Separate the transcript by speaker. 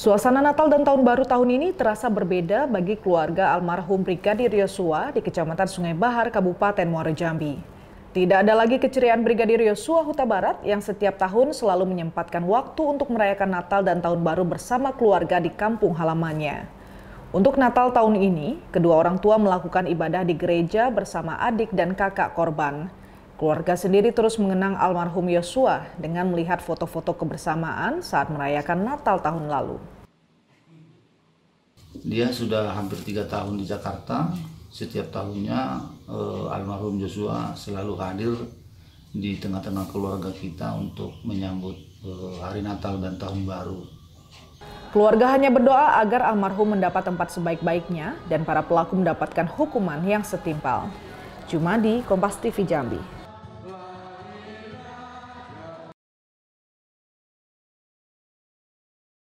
Speaker 1: Suasana Natal dan Tahun Baru tahun ini terasa berbeda bagi keluarga almarhum Brigadir Yosua di Kecamatan Sungai Bahar, Kabupaten Muara Jambi. Tidak ada lagi keceriaan Brigadir Yosua Huta Barat yang setiap tahun selalu menyempatkan waktu untuk merayakan Natal dan Tahun Baru bersama keluarga di kampung halamannya. Untuk Natal tahun ini, kedua orang tua melakukan ibadah di gereja bersama adik dan kakak korban. Keluarga sendiri terus mengenang almarhum Yosua dengan melihat foto-foto kebersamaan saat merayakan Natal tahun lalu.
Speaker 2: Dia sudah hampir tiga tahun di Jakarta. Setiap tahunnya eh, almarhum Yosua selalu hadir di tengah-tengah keluarga kita untuk menyambut eh, hari Natal dan Tahun Baru.
Speaker 1: Keluarga hanya berdoa agar almarhum mendapat tempat sebaik-baiknya dan para pelaku mendapatkan hukuman yang setimpal. Jumadi, Kompas TV Jambi.